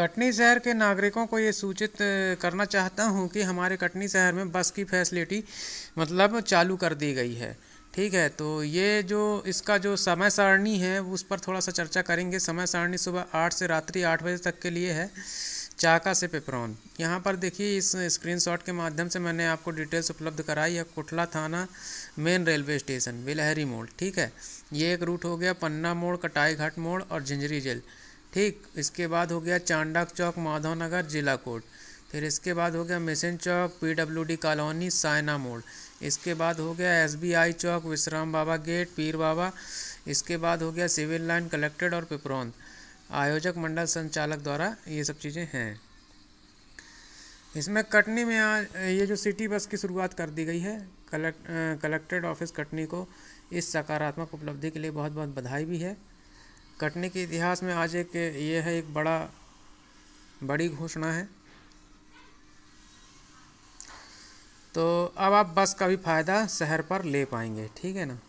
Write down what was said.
कटनी शहर के नागरिकों को ये सूचित करना चाहता हूँ कि हमारे कटनी शहर में बस की फैसिलिटी मतलब चालू कर दी गई है ठीक है तो ये जो इसका जो समय सारणी है उस पर थोड़ा सा चर्चा करेंगे समय सारणी सुबह आठ से रात्रि आठ बजे तक के लिए है चाका से पेपरॉन यहाँ पर देखिए इस स्क्रीनशॉट के माध्यम से मैंने आपको डिटेल्स उपलब्ध कराई है कोटला थाना मेन रेलवे स्टेशन बिलहरी मोड़ ठीक है ये एक रूट हो गया पन्ना मोड़ कटाई घाट मोड़ और झिंझरी जेल ठीक इसके बाद हो गया चांडक चौक माधव नगर जिला कोर्ट फिर इसके बाद हो गया मिशन चौक पीडब्ल्यूडी कॉलोनी सायना मोड़ इसके बाद हो गया एसबीआई चौक विश्राम बाबा गेट पीर बाबा इसके बाद हो गया सिविल लाइन कलेक्टेड और पिपरौंद आयोजक मंडल संचालक द्वारा ये सब चीज़ें हैं इसमें कटनी में आज ये जो सिटी बस की शुरुआत कर दी गई है कलेक्ट कलेक्टेड ऑफिस कटनी को इस सकारात्मक उपलब्धि के लिए बहुत बहुत बधाई भी है कटनी के इतिहास में आज एक ये है एक बड़ा बड़ी घोषणा है तो अब आप बस का भी फ़ायदा शहर पर ले पाएंगे ठीक है ना